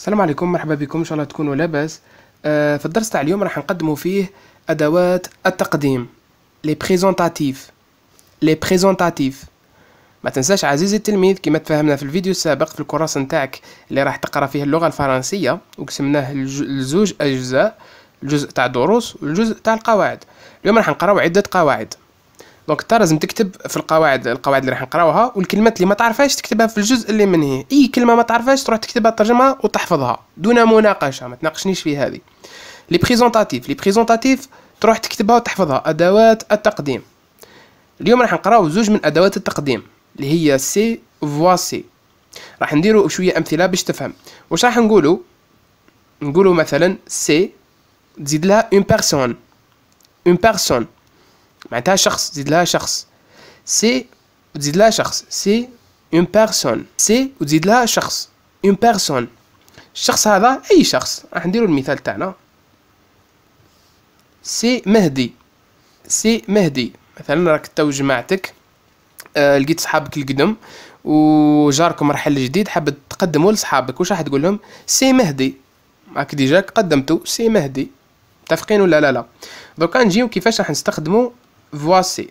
السلام عليكم مرحبا بكم ان شاء الله تكونوا لاباس آه في الدرس تاع اليوم راح نقدموا فيه ادوات التقديم لي بريزونتاتيف لي بريزونتاتيف ما تنساش عزيزي التلميذ كما تفهمنا في الفيديو السابق في الكورس نتاعك اللي راح تقرا فيه اللغه الفرنسيه وقسمناه لزوج اجزاء الجزء تاع الدروس والجزء تاع القواعد اليوم راح نقراو عده قواعد دونك انت لازم تكتب في القواعد القواعد اللي راح نقراوها والكلمات اللي ما تعرفهاش تكتبها في الجزء اللي منه اي كلمه ما تعرفهاش تروح تكتبها ترجمها وتحفظها دون مناقشه ما تناقشنيش في هذه لي بريزونتاتيف لي بريزونتاتيف تروح تكتبها وتحفظها ادوات التقديم اليوم راح نقراو زوج من ادوات التقديم اللي هي سي فواسي راح نديرو شويه امثله باش تفهم واش راح نقولو نقولو مثلا سي تزيد لها اون بيرسون اون بيرسون معناتها شخص زيد لها شخص سي وتزيد لها شخص سي اون بيرسون سي وتزيد لها شخص اون بيرسون الشخص هذا اي شخص راح نديرو المثال تاعنا سي مهدي سي مهدي مثلا راك تو جماعتك آه لقيت صحابك القدم وجاركم رحل جديد حاب تقدموا لصحابك واش راح تقول لهم سي مهدي راك ديجا قدمتو سي مهدي متفقين ولا لا لا دوكا نجيو كيفاش راح نستخدمو فواسي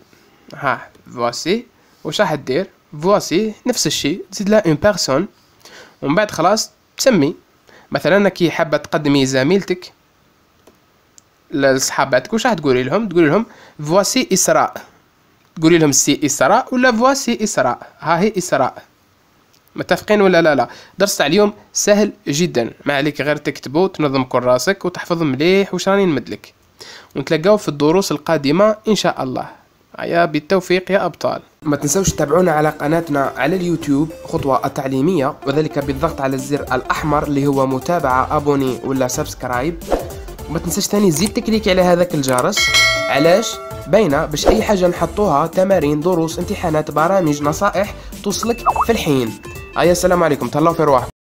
ها فواسي واش راح دير فواسي نفس الشيء تزيد لها اون بيرسون ومن بعد خلاص تسمي مثلا كي حابه تقدمي زميلتك لصحاباتك واش راح تقولي لهم تقولي لهم فواسي اسراء تقولي لهم سي اسراء ولا فواسي اسراء ها هي اسراء متفقين ولا لا لا درس تاع اليوم سهل جدا ما عليك غير تكتبو تنظم كل راسك وتحفظ مليح واش راني نمدلك ونتلاقاو في الدروس القادمة إن شاء الله يا بالتوفيق يا أبطال ما تنسوش تتابعونا على قناتنا على اليوتيوب خطوة التعليمية وذلك بالضغط على الزر الأحمر اللي هو متابعة أبوني ولا سبسكرايب وما تنساش ثاني زيد تكليك على هذاك الجرس علاش باينة باش أي حاجة نحطوها تمارين دروس امتحانات برامج نصائح توصلك في الحين أيا السلام عليكم تهلاو في رواحكم